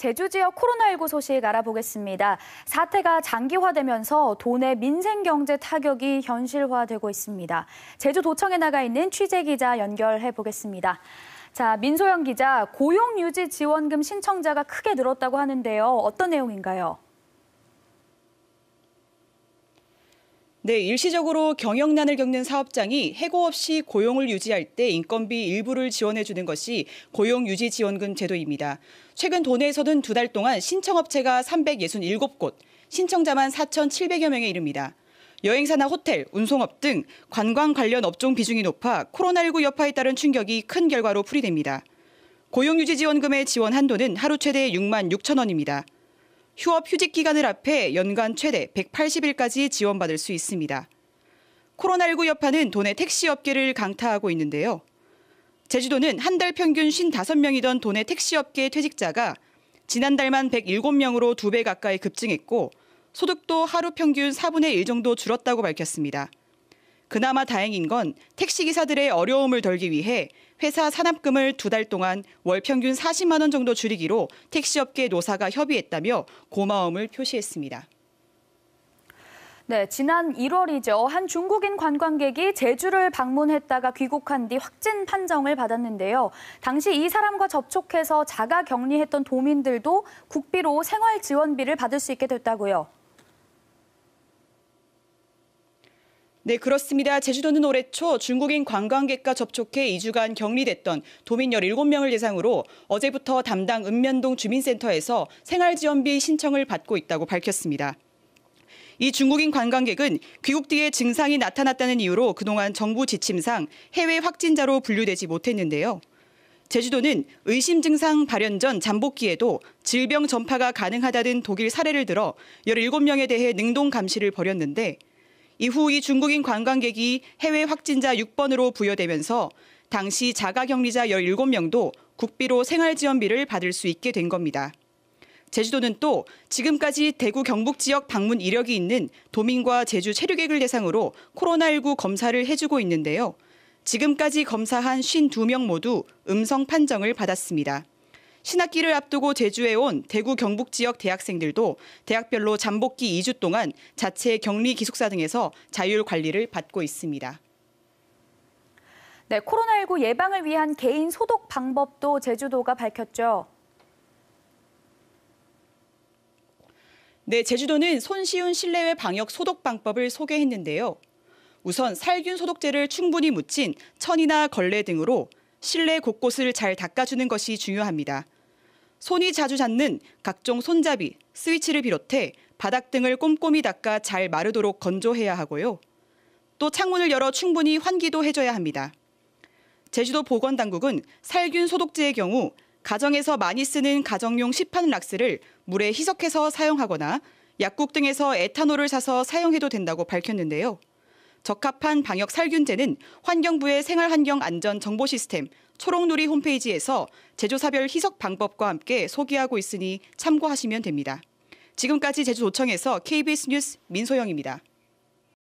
제주 지역 코로나19 소식 알아보겠습니다. 사태가 장기화되면서 돈의 민생 경제 타격이 현실화되고 있습니다. 제주 도청에 나가 있는 취재 기자 연결해 보겠습니다. 자, 민소영 기자, 고용 유지 지원금 신청자가 크게 늘었다고 하는데요. 어떤 내용인가요? 네, 일시적으로 경영난을 겪는 사업장이 해고 없이 고용을 유지할 때 인건비 일부를 지원해 주는 것이 고용유지지원금 제도입니다. 최근 도내에서는 두 달 동안 신청업체가 367곳, 신청자만 4,700여 명에 이릅니다. 여행사나 호텔, 운송업 등 관광 관련 업종 비중이 높아 코로나19 여파에 따른 충격이 큰 결과로 풀이됩니다. 고용유지지원금의 지원 한도는 하루 최대 6만 6천 원입니다. 휴업 휴직 기간을 앞에 연간 최대 180일까지 지원받을 수 있습니다. 코로나19 여파는 도내 택시 업계를 강타하고 있는데요. 제주도는 한 달 평균 55명이던 도내 택시 업계 퇴직자가 지난달만 107명으로 두 배 가까이 급증했고 소득도 하루 평균 4분의 1 정도 줄었다고 밝혔습니다. 그나마 다행인 건 택시기사들의 어려움을 덜기 위해 회사 산업금을 두 달 동안 월 평균 40만 원 정도 줄이기로 택시업계 노사가 협의했다며 고마움을 표시했습니다. 네, 지난 1월이죠. 한 중국인 관광객이 제주를 방문했다가 귀국한 뒤 확진 판정을 받았는데요. 당시 이 사람과 접촉해서 자가 격리했던 도민들도 국비로 생활 지원비를 받을 수 있게 됐다고요. 네, 그렇습니다. 제주도는 올해 초 중국인 관광객과 접촉해 2주간 격리됐던 도민 17명을 대상으로 어제부터 담당 읍면동 주민센터에서 생활지원비 신청을 받고 있다고 밝혔습니다. 이 중국인 관광객은 귀국 뒤에 증상이 나타났다는 이유로 그동안 정부 지침상 해외 확진자로 분류되지 못했는데요. 제주도는 의심 증상 발현 전 잠복기에도 질병 전파가 가능하다는 독일 사례를 들어 17명에 대해 능동 감시를 벌였는데 이후 이 중국인 관광객이 해외 확진자 6번으로 부여되면서 당시 자가격리자 17명도 국비로 생활지원비를 받을 수 있게 된 겁니다. 제주도는 또 지금까지 대구 경북 지역 방문 이력이 있는 도민과 제주 체류객을 대상으로 코로나19 검사를 해주고 있는데요. 지금까지 검사한 52명 모두 음성 판정을 받았습니다. 신학기를 앞두고 제주에 온 대구 경북 지역 대학생들도 대학별로 잠복기 2주 동안 자체 격리 기숙사 등에서 자율 관리를 받고 있습니다. 네, 코로나19 예방을 위한 개인 소독 방법도 제주도가 밝혔죠. 네, 제주도는 손쉬운 실내외 방역 소독 방법을 소개했는데요. 우선 살균 소독제를 충분히 묻힌 천이나 걸레 등으로 실내 곳곳을 잘 닦아주는 것이 중요합니다. 손이 자주 닿는 각종 손잡이, 스위치를 비롯해 바닥 등을 꼼꼼히 닦아 잘 마르도록 건조해야 하고요. 또 창문을 열어 충분히 환기도 해줘야 합니다. 제주도 보건당국은 살균 소독제의 경우 가정에서 많이 쓰는 가정용 시판 락스를 물에 희석해서 사용하거나 약국 등에서 에탄올을 사서 사용해도 된다고 밝혔는데요. 적합한 방역 살균제는 환경부의 생활환경안전정보시스템 초록놀이 홈페이지에서 제조사별 희석 방법과 함께 소개하고 있으니 참고하시면 됩니다. 지금까지 제주도청에서 KBS 뉴스 민소영입니다.